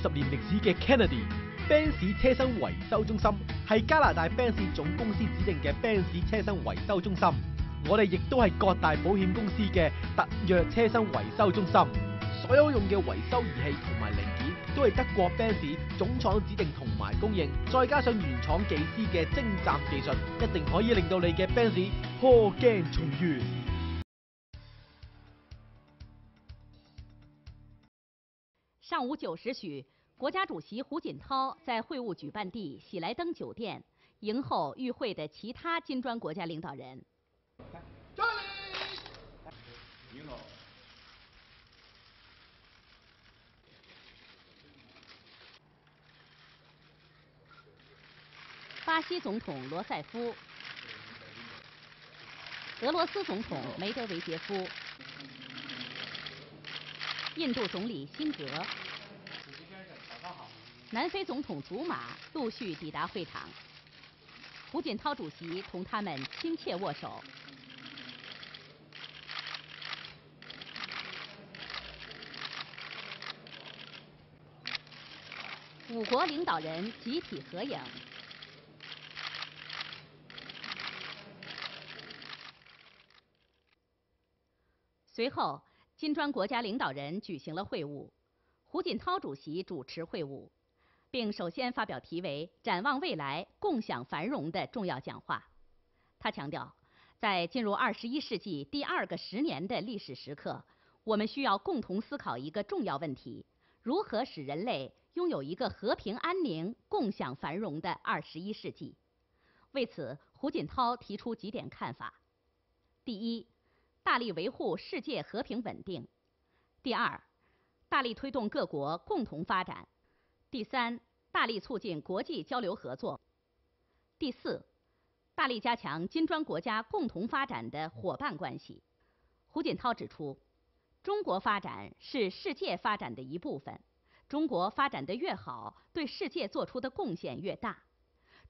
十年历史嘅 Kennedy Benz 车身维修中心系加拿大 Benz 总公司指定嘅 Benz 车身维修中心，我哋亦都系各大保险公司嘅特约车身维修中心，所有用嘅维修仪器同埋零件都系德国 Benz 总厂指定同埋供应，再加上原厂技师嘅精湛技术，一定可以令到你嘅 Benz 破镜重圆。上午九时许。国家主席胡锦涛在会务举办地喜来登酒店迎候与会的其他金砖国家领导人。这里，好。巴西总统罗塞夫，俄罗斯总统梅德韦杰夫，印度总理辛格。南非总统祖马陆续抵达会场，胡锦涛主席同他们亲切握手。五国领导人集体合影。随后，金砖国家领导人举行了会晤，胡锦涛主席主持会晤。并首先发表题为“展望未来，共享繁荣”的重要讲话。他强调，在进入二十一世纪第二个十年的历史时刻，我们需要共同思考一个重要问题：如何使人类拥有一个和平安宁、共享繁荣的二十一世纪？为此，胡锦涛提出几点看法：第一，大力维护世界和平稳定；第二，大力推动各国共同发展。第三，大力促进国际交流合作；第四，大力加强金砖国家共同发展的伙伴关系。胡锦涛指出，中国发展是世界发展的一部分，中国发展的越好，对世界做出的贡献越大。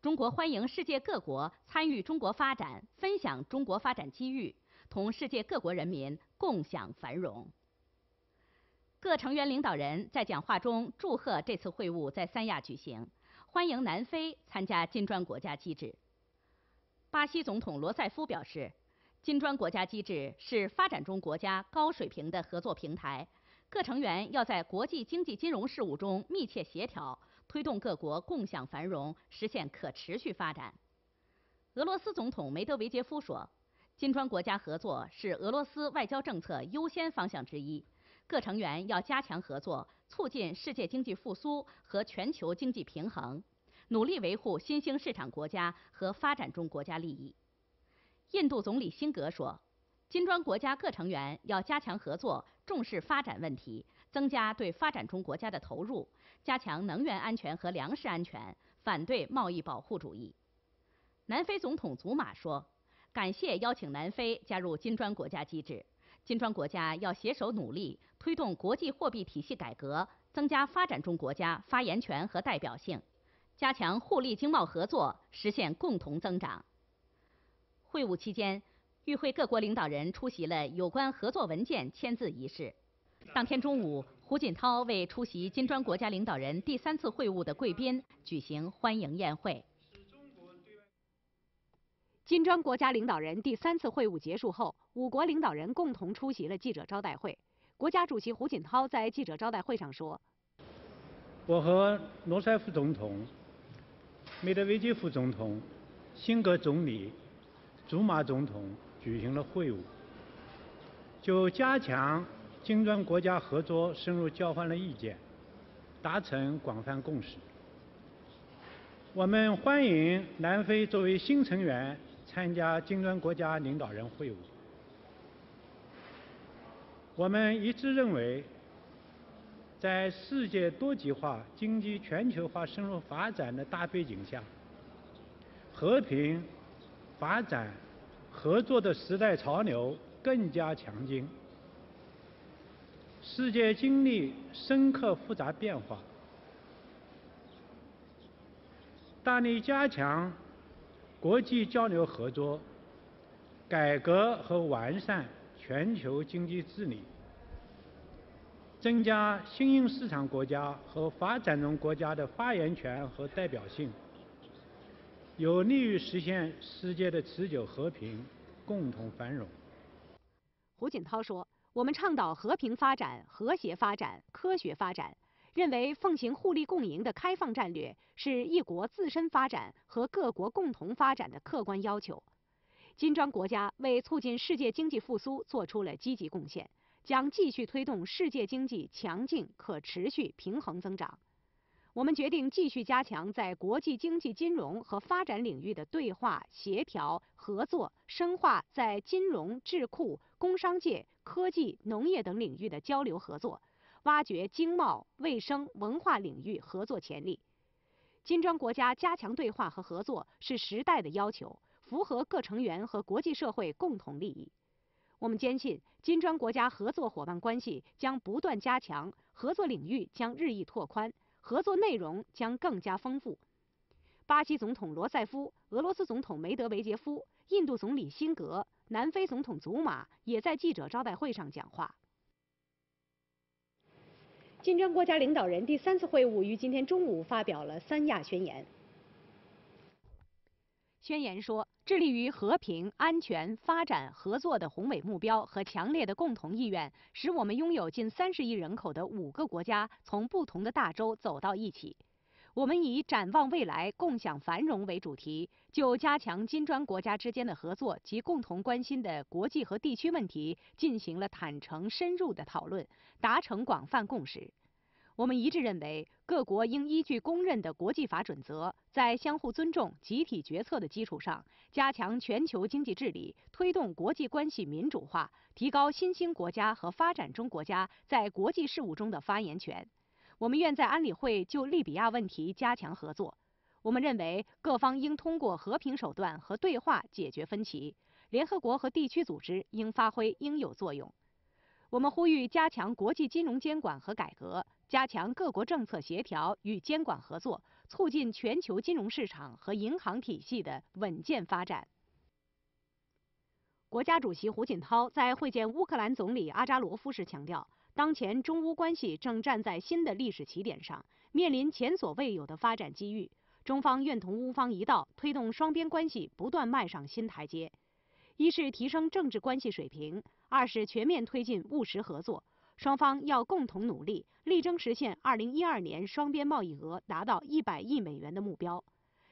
中国欢迎世界各国参与中国发展，分享中国发展机遇，同世界各国人民共享繁荣。各成员领导人在讲话中祝贺这次会晤在三亚举行，欢迎南非参加金砖国家机制。巴西总统罗塞夫表示，金砖国家机制是发展中国家高水平的合作平台，各成员要在国际经济金融事务中密切协调，推动各国共享繁荣，实现可持续发展。俄罗斯总统梅德韦杰夫说，金砖国家合作是俄罗斯外交政策优先方向之一。各成员要加强合作，促进世界经济复苏和全球经济平衡，努力维护新兴市场国家和发展中国家利益。印度总理辛格说：“金砖国家各成员要加强合作，重视发展问题，增加对发展中国家的投入，加强能源安全和粮食安全，反对贸易保护主义。”南非总统祖马说：“感谢邀请南非加入金砖国家机制。”金砖国家要携手努力，推动国际货币体系改革，增加发展中国家发言权和代表性，加强互利经贸合作，实现共同增长。会晤期间，与会各国领导人出席了有关合作文件签字仪式。当天中午，胡锦涛为出席金砖国家领导人第三次会晤的贵宾举行欢迎宴会。金砖国家领导人第三次会晤结束后。五国领导人共同出席了记者招待会。国家主席胡锦涛在记者招待会上说：“我和罗塞夫总统、梅德韦杰夫总统、辛格总理、祖马总统举行了会晤，就加强金砖国家合作深入交换了意见，达成广泛共识。我们欢迎南非作为新成员参加金砖国家领导人会晤。”我们一致认为，在世界多极化、经济全球化深入发展的大背景下，和平、发展、合作的时代潮流更加强劲。世界经历深刻复杂变化，大力加强国际交流合作，改革和完善。全球经济治理，增加新兴市场国家和发展中国家的发言权和代表性，有利于实现世界的持久和平、共同繁荣。胡锦涛说：“我们倡导和平发展、和谐发展、科学发展，认为奉行互利共赢的开放战略是一国自身发展和各国共同发展的客观要求。”金砖国家为促进世界经济复苏作出了积极贡献，将继续推动世界经济强劲、可持续、平衡增长。我们决定继续加强在国际经济、金融和发展领域的对话、协调、合作，深化在金融、智库、工商界、科技、农业等领域的交流合作，挖掘经贸、卫生、文化领域合作潜力。金砖国家加强对话和合作是时代的要求。符合各成员和国际社会共同利益。我们坚信金砖国家合作伙伴关系将不断加强，合作领域将日益拓宽，合作内容将更加丰富。巴西总统罗塞夫、俄罗斯总统梅德韦杰夫、印度总理辛格、南非总统祖马也在记者招待会上讲话。金砖国家领导人第三次会晤于今天中午发表了三亚宣言。宣言说，致力于和平、安全、发展、合作的宏伟目标和强烈的共同意愿，使我们拥有近三十亿人口的五个国家从不同的大洲走到一起。我们以展望未来、共享繁荣为主题，就加强金砖国家之间的合作及共同关心的国际和地区问题进行了坦诚深入的讨论，达成广泛共识。我们一致认为，各国应依据公认的国际法准则，在相互尊重、集体决策的基础上，加强全球经济治理，推动国际关系民主化，提高新兴国家和发展中国家在国际事务中的发言权。我们愿在安理会就利比亚问题加强合作。我们认为，各方应通过和平手段和对话解决分歧，联合国和地区组织应发挥应有作用。我们呼吁加强国际金融监管和改革，加强各国政策协调与监管合作，促进全球金融市场和银行体系的稳健发展。国家主席胡锦涛在会见乌克兰总理阿扎罗夫时强调，当前中乌关系正站在新的历史起点上，面临前所未有的发展机遇，中方愿同乌方一道，推动双边关系不断迈上新台阶。一是提升政治关系水平。二是全面推进务实合作，双方要共同努力，力争实现二零一二年双边贸易额达到一百亿美元的目标。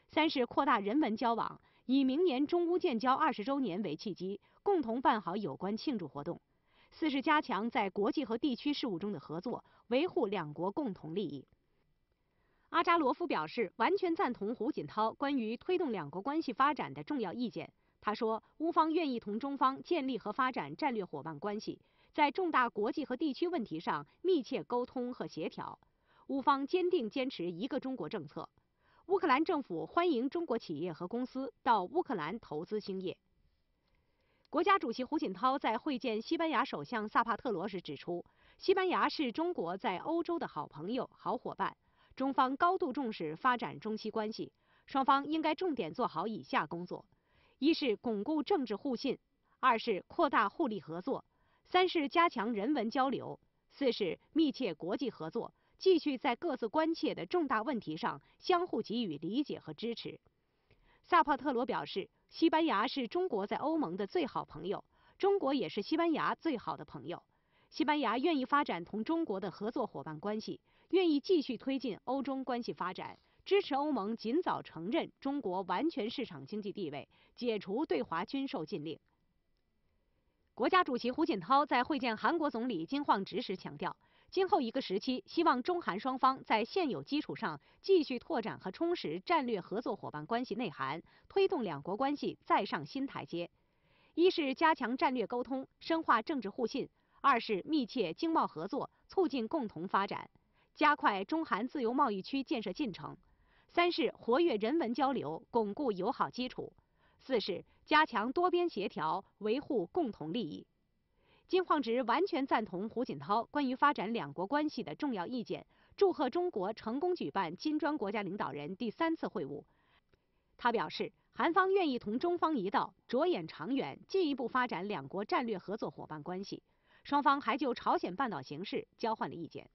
三是扩大人文交往，以明年中乌建交二十周年为契机，共同办好有关庆祝活动。四是加强在国际和地区事务中的合作，维护两国共同利益。阿扎罗夫表示，完全赞同胡锦涛关于推动两国关系发展的重要意见。他说，乌方愿意同中方建立和发展战略伙伴关系，在重大国际和地区问题上密切沟通和协调。乌方坚定坚持一个中国政策。乌克兰政府欢迎中国企业和公司到乌克兰投资兴业。国家主席胡锦涛在会见西班牙首相萨帕特罗时指出，西班牙是中国在欧洲的好朋友、好伙伴。中方高度重视发展中西关系，双方应该重点做好以下工作。一是巩固政治互信，二是扩大互利合作，三是加强人文交流，四是密切国际合作，继续在各自关切的重大问题上相互给予理解和支持。萨帕特罗表示，西班牙是中国在欧盟的最好朋友，中国也是西班牙最好的朋友。西班牙愿意发展同中国的合作伙伴关系，愿意继续推进欧中关系发展。支持欧盟尽早承认中国完全市场经济地位，解除对华军售禁令。国家主席胡锦涛在会见韩国总理金晃植时强调，今后一个时期，希望中韩双方在现有基础上继续拓展和充实战略合作伙伴关系内涵，推动两国关系再上新台阶。一是加强战略沟通，深化政治互信；二是密切经贸合作，促进共同发展，加快中韩自由贸易区建设进程。三是活跃人文交流，巩固友好基础；四是加强多边协调，维护共同利益。金晃植完全赞同胡锦涛关于发展两国关系的重要意见，祝贺中国成功举办金砖国家领导人第三次会晤。他表示，韩方愿意同中方一道，着眼长远，进一步发展两国战略合作伙伴关系。双方还就朝鲜半岛形势交换了意见。